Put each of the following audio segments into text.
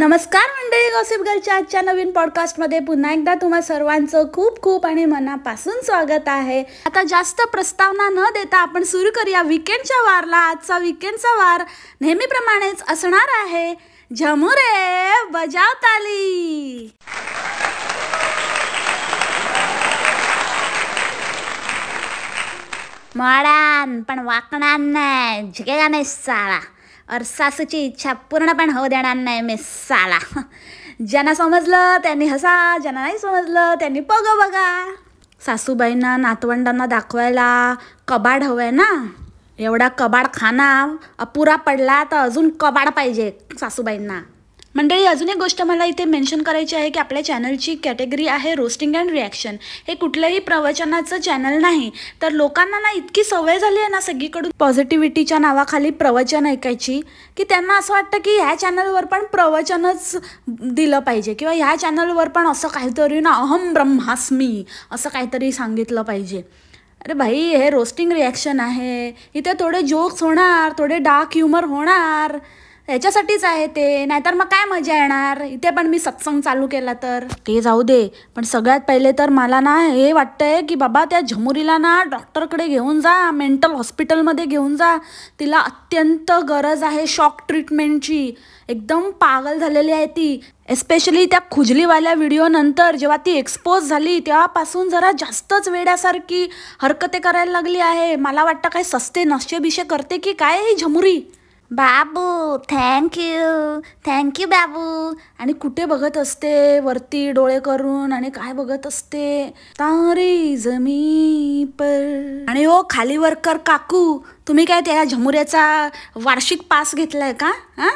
नमस्कार मंडळी गॉसिप गर्लच्या आजच्या नवीन पॉडकास्टमध्ये पुन्हा एकदा तुम्हा सर्वांचं खूप खूप आणि मनापासून स्वागत आहे आता जास्त प्रस्तावना न देता आपण सुरू करूया विकेंडच्या वारला आजचा विकेंडचा वार नेहमीप्रमाणेच असणार आहे झमुरे ताली मळान पण वाकणार नाही झिकेगा नाही चाळा और सासूची इच्छा पूर्णपण हो देणार नाही मी साला ज्यांना समजलं त्यांनी हसा ज्यांना नाही समजलं त्यांनी बघा बघा सासूबाईंना नातवंडांना दाखवायला कबाड हवं आहे ना एवढा कबाड खाना अपुरा पडला तर अजून कबाड पाहिजे सासूबाईंना मंडळी अजून एक गोष्ट मला इथे मेन्शन करायची आहे की आपल्या चॅनलची कॅटेगरी आहे रोस्टिंग अँड रिॲक्शन हे कुठल्याही प्रवचनाचं चॅनल नाही तर लोकांना ना इतकी सवय झाली आहे ना सगळीकडून पॉझिटिव्हिटीच्या नावाखाली प्रवचन ऐकायची की त्यांना असं वाटतं की ह्या चॅनलवर पण प्रवचनच दिलं पाहिजे किंवा ह्या चॅनलवर पण असं काहीतरी ना अहम ब्रह्मास्मी असं काहीतरी सांगितलं पाहिजे अरे भाई हे रोस्टिंग रिॲक्शन आहे इथे थोडे जोक्स होणार थोडे डार्क ह्युमर होणार याच्यासाठीच आहे ते नाहीतर मग काय मजा येणार इथे पण मी सत्संग चालू केला तर ते जाऊ दे पण सगळ्यात पहिले तर मला ना हे वाटतंय की बाबा त्या झमुरीला ना डॉक्टरकडे घेऊन जा मेंटल हॉस्पिटलमध्ये घेऊन जा तिला अत्यंत गरज आहे शॉक ट्रीटमेंटची एकदम पागल झालेली आहे ती एस्पेशली त्या खुजलीवाल्या व्हिडिओनंतर जेव्हा ती एक्सपोज झाली तेव्हापासून जरा जास्तच वेड्यासारखी हरकते करायला लागली आहे मला वाटतं काय सस्ते नशे बिशे करते की काय ही झमुरी बाबू थँक्यू थँक्यू बाबू आणि कुठे बघत असते वरती डोळे करून आणि काय बघत असते तारे जमी पर आणि हो खाली वर्कर काकू तुम्ही काय त्या झमुऱ्याचा वार्षिक पास घेतलाय का हा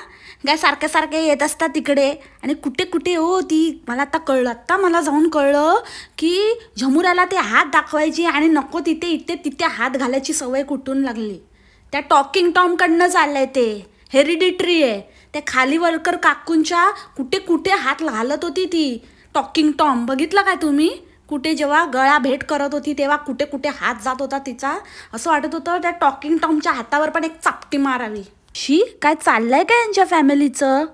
काय सारखे सारखे येत असतात तिकडे आणि कुठे कुठे हो ती मला आता कळलं आत्ता मला जाऊन कळलं की झमुऱ्याला ते हात दाखवायची आणि नको तिथे इथे तिथे हात घालायची सवय कुठून लागली त्या टॉकिंग टॉमकडनं चाललंय ते हेरिडिटरी आहे त्या खाली वर्कर काकूंच्या कुठे कुठे हात घालत होती ती टॉकिंग टॉम बघितलं काय तुम्ही कुठे जेव्हा गळा भेट करत होती तेव्हा कुठे कुठे हात जात होता तिचा असं वाटत होतं त्या टॉकिंग टॉमच्या हातावर पण एक चापटी मारावी शी काय चाललंय काय यांच्या फॅमिलीचं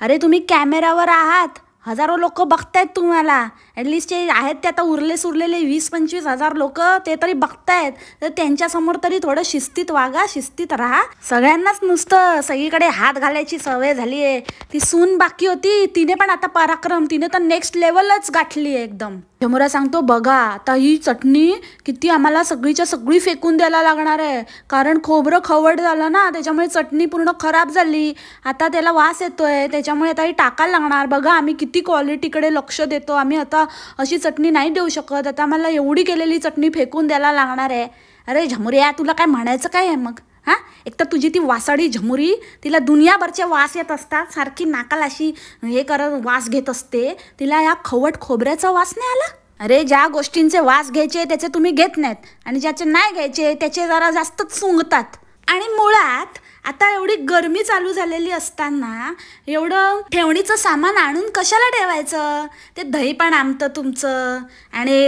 अरे तुम्ही कॅमेरावर आहात हजारो लोक बघतायत तुम्हाला ॲटलिस्ट जे आहेत ते आता उरले सुरलेले वीस पंचवीस हजार लोक ते तरी बघतायत तर त्यांच्यासमोर तरी थोडं शिस्तीत वागा शिस्तीत राहा सगळ्यांनाच नुसतं सगळीकडे हात घालायची सवय झाली आहे ती सून बाकी होती तिने पण आता पराक्रम तिने तर नेक्स्ट लेवलच गाठली आहे एकदम शंभरा सांगतो बघा आता ही चटणी किती आम्हाला सगळीच्या सगळी फेकून द्यायला लागणार आहे कारण खोबरं खवड झालं ना त्याच्यामुळे चटणी पूर्ण खराब झाली आता त्याला वास येतोय त्याच्यामुळे आता ही टाकायला लागणार बघा आम्ही किती क्वालिटीकडे लक्ष देतो आम्ही आता आता अशी चटणी नाही देऊ शकत आता मला एवढी केलेली चटणी फेकून द्यायला लागणार आहे अरे झमुऱ्या तुला काय म्हणायचं काय आहे मग हां एक तर तुझी ती वासाडी झमुरी तिला दुनियाभरचे वास येत असतात सारखी नाकाला अशी हे करत वास घेत असते तिला या खवट खोबऱ्याचा वास नाही आला अरे ज्या गोष्टींचे वास घ्यायचे त्याचे तुम्ही घेत नाहीत आणि ज्याचे नाही घ्यायचे त्याचे जरा जास्तच सुंगतात आणि मुळात आता एवढी गर्मी चालू झालेली असताना एवढं ठेवणीचं सामान आणून कशाला ठेवायचं ते दही पण आमतं तुमचं आणि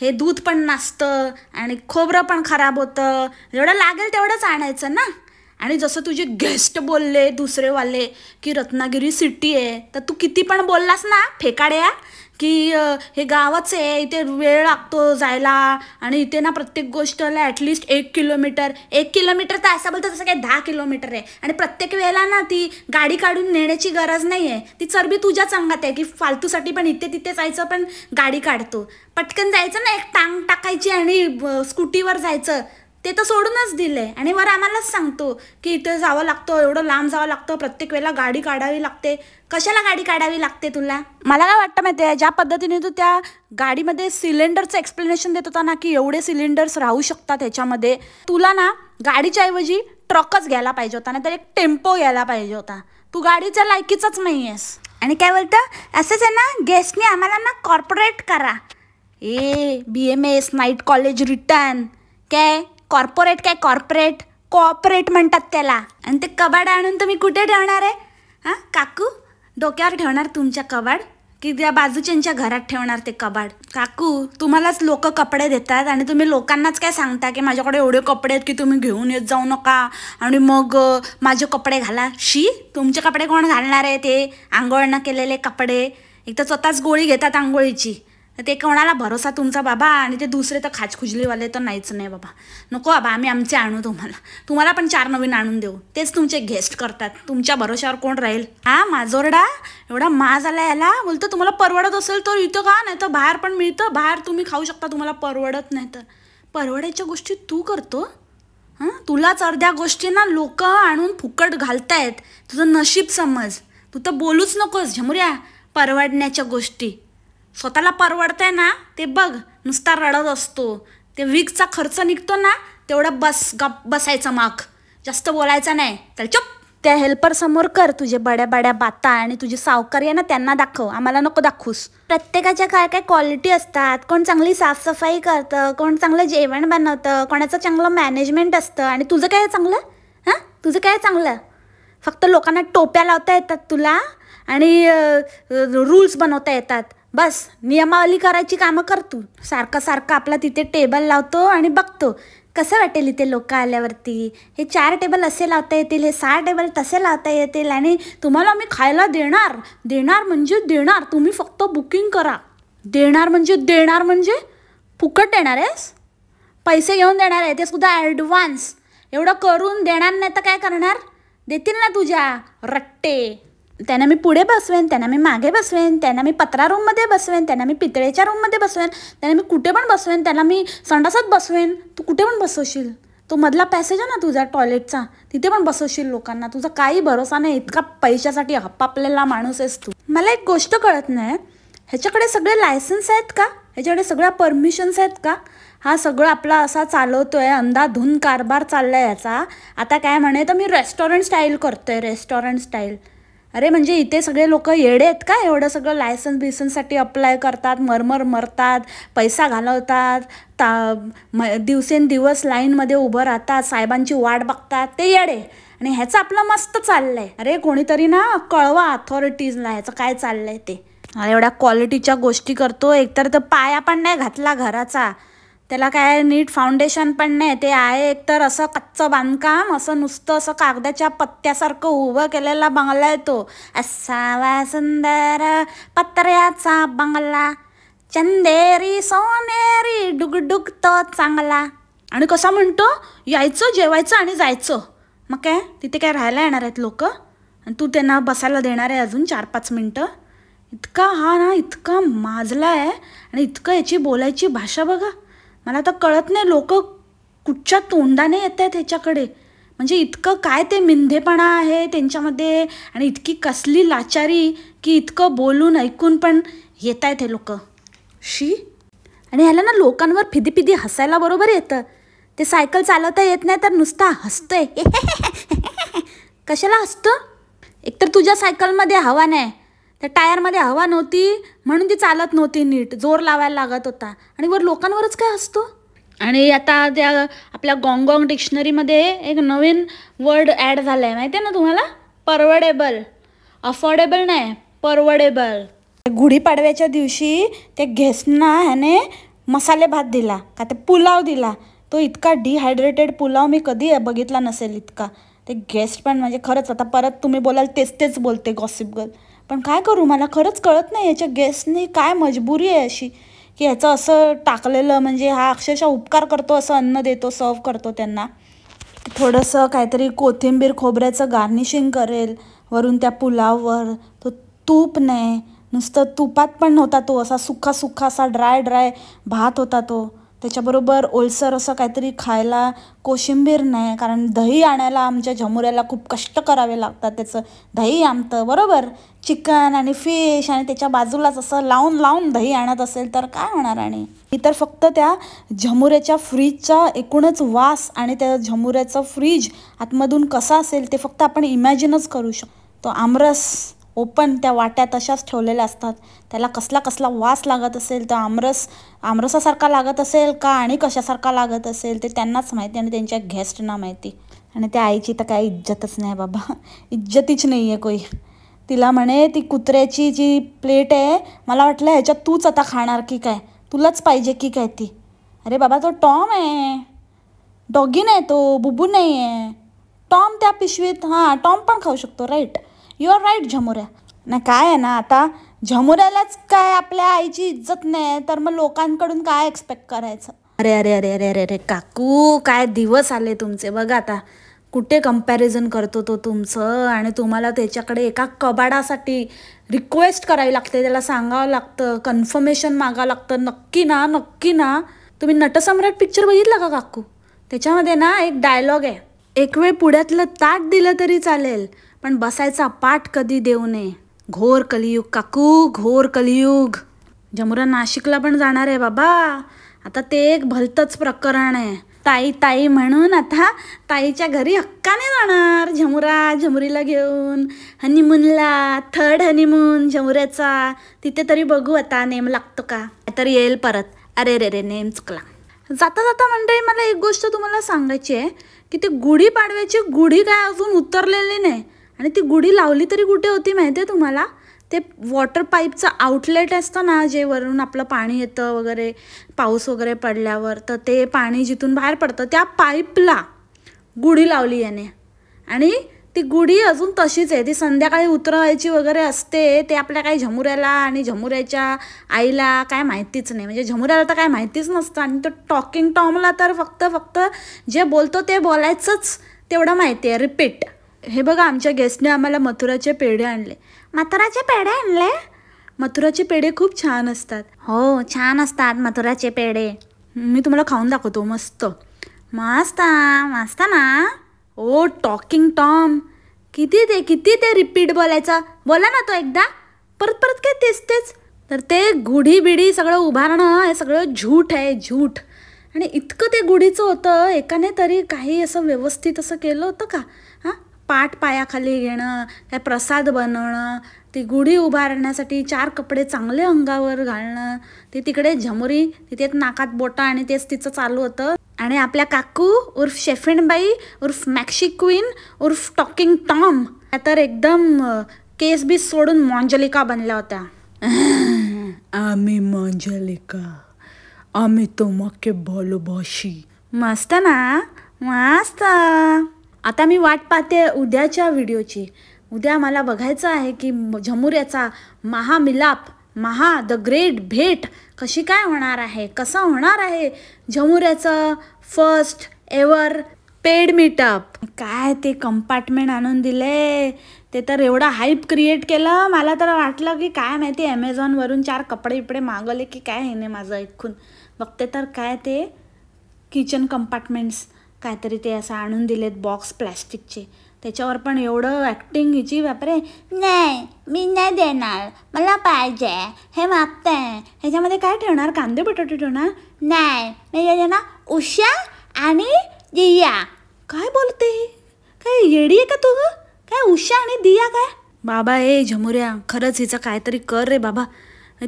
हे दूध पण नाचतं आणि खोबरं पण खराब होतं जेवढं लागेल तेवढंच आणायचं ना आणि जसं तुझे गेस्ट बोलले दुसरेवाले की रत्नागिरी सिटी आहे तर तू किती पण बोललास ना फेकाड्या की हे गावच आहे इथे वेळ लागतो जायला आणि इथे ना प्रत्येक गोष्टला ॲटलिस्ट एक किलोमीटर एक किलोमीटर तर असं बोलतं तसं काही दहा किलोमीटर आहे आणि प्रत्येक वेळेला ना ती गाडी काढून नेण्याची गरज नाही आहे ती चरबी तुझ्याच अंगात आहे की फालतूसाठी पण इथे तिथे जायचं पण गाडी काढतो पटकन जायचं ना एक टांग टाकायची आणि स्कूटीवर जायचं ते तर सोडूनच दिले आणि वर आम्हालाच सांगतो की इथे जावं लागतं एवढं लांब जावं लागतं प्रत्येक वेळेला गाडी काढावी लागते कशाला गाडी काढावी लागते तुला मला काय वाटतं माहिती आहे ज्या पद्धतीने तू त्या गाडीमध्ये सिलेंडरचं एक्सप्लेनेशन देत होता ना की एवढे सिलेंडर्स राहू शकतात ह्याच्यामध्ये तुला ना गाडीच्या ऐवजी ट्रकच घ्यायला पाहिजे होता नाहीतर एक टेम्पो घ्यायला पाहिजे होता तू गाडीच्या लायकीचाच नाही आहेस आणि काय बोलतं असंच आहे ना गेस्टने आम्हाला ना कॉर्पोरेट करा A B M S night college return काय कॉर्पोरेट काय कॉर्पोरेट कॉपरेट म्हणतात त्याला आणि ते कबाड आणून तुम्ही कुठे ठेवणार आहे हां काकू डोक्यावर ठेवणार तुमच्या कबाड की त्या बाजूच्यांच्या घरात ठेवणार ते कबाड काकू तुम्हालाच लोक कपडे देतात आणि तुम्ही लोकांनाच काय सांगता की माझ्याकडे एवढे कपडे आहेत की तुम्ही घेऊन येत जाऊ नका आणि मग माझे कपडे घाला शी तुमचे कपडे कोण घालणार आहे ते आंघोळ न केलेले कपडे एक तर स्वतःच गोळी घेतात आंघोळीची ते कोणाला भरोसा तुमचा बाबा आणि ते दुसरे तर खाजखुजलीवाले तर नाहीच नाही बाबा नको बाबा आम्ही आमचे आणू तुम्हाला तुम्हाला पण चार नवीन आणून देऊ तेच तुमचे गेस्ट करतात तुमच्या भरोशावर कोण राहील हा माझोरडा एवढा माज आला याला बोलतो तुम्हाला परवडत असेल तर इथं का नाही तर बाहेर पण मिळतं बाहेर तुम्ही खाऊ शकता तुम्हाला परवडत नाही तर परवडायच्या गोष्टी तू करतो हां तुलाच अर्ध्या गोष्टींना लोक आणून फुकट घालतायत तुझं नशीब समज तू तर बोलूच नकोस झमुऱ्या परवडण्याच्या गोष्टी स्वतःला आहे ना ते बघ नुसता रडत असतो ते वीकचा खर्च निघतो ना तेवढा बस गप बसायचं माग जास्त बोलायचं नाही तर चुप त्या हेल्पर समोर कर तुझे बड्या बड्या बाता आणि तुझे सावकारी आहे ना त्यांना दाखव आम्हाला नको दाखवूस प्रत्येकाच्या काय काय क्वालिटी असतात कोण चांगली साफसफाई करतं कोण चांगलं जेवण बनवतं कोणाचं चांगलं मॅनेजमेंट असतं आणि तुझं काय चांगलं हां तुझं काय चांगलं फक्त लोकांना टोप्या लावता येतात तुला आणि रूल्स बनवता येतात बस नियमावली करायची कामं करतो तू सारखं सारखं आपला तिथे टेबल लावतो आणि बघतो कसं वाटेल इथे लोक आल्यावरती हे चार टेबल असे लावता येतील हे सहा टेबल तसे लावता येतील आणि तुम्हाला मी खायला देणार देणार म्हणजे देणार तुम्ही फक्त बुकिंग करा देणार म्हणजे देणार म्हणजे फुकट देणार आहेस पैसे घेऊन देणार आहे ते सुद्धा ॲडव्हान्स एवढं करून देणार नाही तर काय करणार देतील ना तुझ्या रट्टे त्यांना मी पुढे बसवेन त्यांना मी मागे बसवेन त्यांना मी पत्रा रूममध्ये बसवेन त्यांना मी पितळेच्या रूममध्ये बसवेन त्यांना मी कुठे पण बसवेन त्याला मी संडासात बसवेन तू कुठे पण बसवशील तो मधला पॅसेज आहे ना तुझा टॉयलेटचा तिथे पण बसवशील लोकांना तुझा काही भरोसा नाही इतका पैशासाठी हप्पापलेला माणूस आहेस तू मला एक गोष्ट कळत नाही ह्याच्याकडे सगळे लायसन्स आहेत का ह्याच्याकडे सगळ्या परमिशन्स आहेत का हा सगळं आपला असा चालवतोय अंधाधून कारभार चालला आहे याचा आता काय म्हणे तर मी रेस्टॉरंट स्टाईल करतोय रेस्टॉरंट स्टाईल अरे म्हणजे इथे सगळे लोक येडे आहेत का एवढं सगळं लायसन्स बिसन्ससाठी अप्लाय करतात मरमर मरतात पैसा घालवतात ता म दिवसेंदिवस लाईनमध्ये उभं राहतात साहेबांची वाट बघतात ते येडे आणि ह्याचं आपलं मस्त चाललं आहे अरे कोणीतरी ना कळवा अथॉरिटीजला ह्याचं काय चाललं आहे ते एवढ्या क्वालिटीच्या गोष्टी करतो एकतर तर पाया पण नाही घातला घराचा त्याला काय नीट फाउंडेशन पण नाही ते आहे एकतर असं कच्चं बांधकाम असं नुसतं असं कागदाच्या पत्त्यासारखं उभं केलेला बंगला आहे तो असावा सुंदर पत्र्याचा बंगला चंदेरी सोनेरी तो चांगला आणि कसं म्हणतो यायचं जेवायचं आणि जायचं मग काय तिथे काय राहायला येणार आहेत लोक आणि तू त्यांना बसायला देणार आहे अजून चार पाच मिनटं इतका हा ना इतका माजला आहे आणि इतकं याची बोलायची भाषा बघा मला तर कळत नाही लोक कुठच्या तोंडाने येत आहेत ह्याच्याकडे म्हणजे इतकं काय ते मिंधेपणा आहे त्यांच्यामध्ये आणि इतकी कसली लाचारी की इतकं बोलून ऐकून पण येत आहेत हे लोक शी आणि ह्याला ना लोकांवर फिदी फिदी हसायला बरोबर येतं ते सायकल चालवता येत नाही तर नुसता हसतंय कशाला हसतं एकतर तुझ्या सायकलमध्ये हवा नाही त्या टायरमध्ये हवा नव्हती म्हणून ती चालत नव्हती नीट जोर लावायला लागत होता आणि वर लोकांवरच काय असतो आणि आता त्या आपल्या गॉंगॉंग डिक्शनरीमध्ये एक नवीन वर्ड ॲड झाला आहे माहिती आहे ना तुम्हाला परवडेबल अफोर्डेबल नाही परवडेबल गुढीपाडव्याच्या दिवशी ते घेसना ह्याने मसाले भात दिला का ते पुलाव दिला तो इतका डिहायड्रेटेड पुलाव मी कधी बघितला नसेल इतका ते गेस्ट पण म्हणजे खरंच आता परत तुम्ही बोलाल तेच तेच बोलते गॉसिप गर्ल पण काय करू मला खरंच कळत नाही याच्या गेस्टने काय मजबुरी आहे अशी की याचं असं टाकलेलं म्हणजे हा अक्षरशः उपकार करतो असं अन्न देतो सर्व करतो त्यांना थोडंसं काहीतरी कोथिंबीर खोबऱ्याचं गार्निशिंग करेल वरून त्या पुलाववर तो तूप नाही नुसतं तुपात पण नव्हता तो असा सुखा सुखा असा ड्राय ड्राय भात होता तो त्याच्याबरोबर ओलसर असं काहीतरी खायला कोशिंबीर नाही कारण दही आणायला आमच्या झमुऱ्याला खूप कष्ट करावे लागतात त्याचं दही आमतं बरोबर चिकन आणि फिश आणि त्याच्या बाजूलाच असं लावून लावून दही आणत असेल तर काय होणार आणि मी तर फक्त त्या झमुऱ्याच्या फ्रीजचा एकूणच वास आणि त्या झमुऱ्याचं फ्रीज आतमधून कसा असेल ते फक्त आपण इमॅजिनच करू शकतो तो आमरस ओपन त्या वाट्या तशाच ठेवलेल्या असतात त्याला कसला कसला वास लागत असेल तर आमरस आमरसासारखा लागत असेल का आणि कशासारखा लागत असेल ते त्यांनाच माहिती आणि त्यांच्या गेस्टना माहिती आणि त्या आईची तर काय इज्जतच नाही बाबा इज्जतीच नाही आहे कोई तिला म्हणे ती कुत्र्याची जी प्लेट आहे मला वाटलं ह्याच्यात तूच आता खाणार की काय तुलाच पाहिजे की काय ती अरे बाबा तो टॉम आहे डॉगी नाही तो बुबू नाही आहे टॉम त्या पिशवीत हां टॉम पण खाऊ शकतो राईट यू आर राईट झमोऱ्या नाही काय आहे ना आता झमोऱ्यालाच काय आपल्या आईची इज्जत नाही तर मग लोकांकडून काय एक्सपेक्ट करायचं अरे अरे अरे अरे अरे अरे काकू काय दिवस आले तुमचे बघा आता कुठे कम्पॅरिझन करतो तो तुमचं आणि तुम्हाला त्याच्याकडे एका कबाडासाठी रिक्वेस्ट करावी लागते त्याला सांगावं लागतं कन्फर्मेशन मागावं लागतं नक्की ना नक्की ना तुम्ही नटसम्राट पिक्चर बघितलं का काकू त्याच्यामध्ये ना एक डायलॉग आहे एक वेळ पुढ्यातलं ताट दिलं तरी चालेल पण बसायचा पाठ कधी देऊ नये घोर कलियुग काकू घोर कलियुग जमुरा नाशिकला पण जाणार आहे बाबा आता ते एक भलतंच प्रकरण आहे ताई ताई म्हणून आता ताईच्या घरी हक्काने जाणार झमुरा झमुरीला घेऊन हनीमूनला थर्ड हनीमून झमुऱ्याचा तिथे तरी बघू आता नेम लागतो का तर येईल परत अरे रे रे नेम चुकला जाता जाता मंडळी मला एक गोष्ट तुम्हाला सांगायची आहे की ते गुढीपाडव्याची गुढी काय अजून उतरलेली नाही आणि ती गुढी लावली तरी कुठे होती माहिती आहे तुम्हाला ते वॉटर पाईपचं आउटलेट असतं ना जे वरून आपलं पाणी येतं वगैरे पाऊस वगैरे पडल्यावर तर ते पाणी जिथून बाहेर पडतं त्या पाईपला गुढी लावली याने आणि ती गुढी अजून तशीच आहे ती संध्याकाळी उतरवायची वगैरे असते ते आपल्या काही झमुऱ्याला आणि झमुऱ्याच्या आईला काय माहितीच नाही म्हणजे झमुऱ्याला तर काय माहितीच नसतं आणि तो टॉकिंग टॉमला तर फक्त फक्त जे बोलतो ते बोलायचंच तेवढं माहिती आहे रिपीट हे बघा आमच्या गेस्टने आम्हाला मथुराचे पेढे आणले मथुराचे पेढे आणले मथुराचे पेढे खूप छान असतात हो छान असतात मथुराचे पेढे मी तुम्हाला खाऊन दाखवतो मस्त मस्त मस्त ना ओ टॉकिंग टॉम किती ते किती ते रिपीट बोलायचा बोला ना तो एकदा परत परत काय तेच तेच तर ते गुढी बिढी सगळं उभारणं हे सगळं झूठ आहे झूठ आणि इतकं ते गुढीचं होतं एकाने तरी काही असं व्यवस्थित असं केलं होतं का पाठ पायाखाली घेणं काय प्रसाद बनवणं ती गुढी उभारण्यासाठी चार कपडे चांगले अंगावर घालणं ती तिकडे झमोरी तिथे नाकात बोटा आणि तेच तिचं चालू होतं आणि आपल्या काकू उर्फ शेफिनबाई उर्फ मॅक्शी क्वीन उर्फ टॉकिंग टॉम तर एकदम केस बीस सोडून मॉंजलिका बनल्या होत्या आम्ही मॉंजलिका आम्ही बोलू बॉशी मस्त ना मस्त आता मी वाट पाहते उद्याच्या व्हिडिओची उद्या मला बघायचं आहे की झमुऱ्याचा महामिलाप महा द ग्रेट भेट कशी काय होणार आहे कसं होणार आहे झमुऱ्याचं फर्स्ट एवर पेड मीटअप काय ते कंपार्टमेंट आणून दिले ते तर एवढा हाईप क्रिएट केलं मला तर वाटलं की काय माहिती ॲमेझॉनवरून चार कपडे इपडे मागवले की काय हे नाही माझं ऐकून बघते तर काय ते किचन कंपार्टमेंट्स काहीतरी ते असं आणून दिलेत बॉक्स प्लॅस्टिकचे त्याच्यावर पण एवढं ॲक्टिंग हिची बापरे नाही मी नाही देणार मला पाहिजे हे मागतं आहे ह्याच्यामध्ये काय ठेवणार कांदे बटाटे ठेवणार नाही मी देणार उषा आणि दिया काय बोलते काय येडी आहे का तू काय उषा आणि दिया काय बाबा ए झमुऱ्या खरंच हिचं काहीतरी कर रे बाबा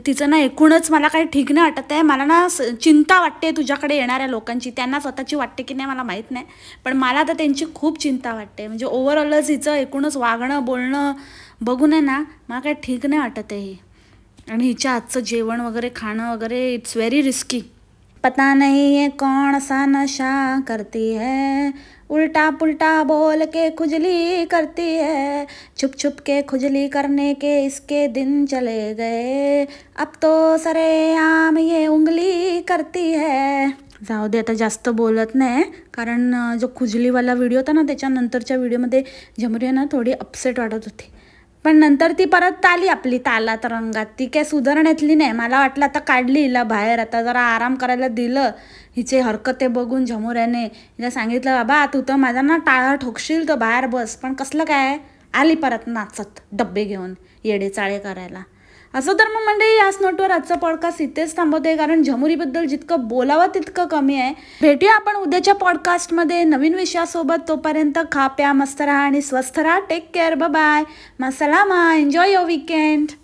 तिचं ना एकूणच मला काही ठीक नाही वाटत आहे मला ना चिंता वाटते तुझ्याकडे येणाऱ्या लोकांची त्यांना स्वतःची वाटते की नाही मला माहीत नाही पण मला तर त्यांची खूप चिंता वाटते म्हणजे ओव्हरऑलच हिचं एकूणच वागणं बोलणं बघून आहे ना मला काही ठीक नाही वाटत आहे आणि हिच्या आजचं जेवण वगैरे खाणं वगैरे इट्स व्हेरी रिस्की पता नाही ये कोणसा नशा करते है उल्टा पुल्टा बोल के खुजली करती है छुप छुप के खुजली करने के इसके दिन चले गए अब तो सरे आम ये उंगली करती है जाऊ दे आता जास्त बोलत नाही कारण जो खुजलीवाला व्हिडिओ होता ना त्याच्यानंतरच्या व्हिडिओमध्ये झमरी ना थोडी अपसेट वाटत होती पण नंतर ती परत आली आपली तालात रंगात ती काय सुधारण्यातली नाही मला वाटलं आता काढली हिला बाहेर आता जरा आराम करायला दिलं हिचे हरकते बघून झमोऱ्याने हिला सांगितलं बाबा तू तर माझा ना टाळा ठोकशील तर बाहेर बस पण कसलं काय आली परत नाचत डब्बे घेऊन येडे चाळे करायला असं तर मग म्हणजे याच नोटवर आजचा पॉडकास्ट इथेच थांबवते कारण झमुरीबद्दल जितकं बोलावं तितकं कमी आहे भेटूया आपण उद्याच्या पॉडकास्टमध्ये नवीन विषयासोबत तोपर्यंत खा प्या मस्त राहा आणि स्वस्थ राहा टेक केअर बाय मसलामा एन्जॉय युअर विकेंड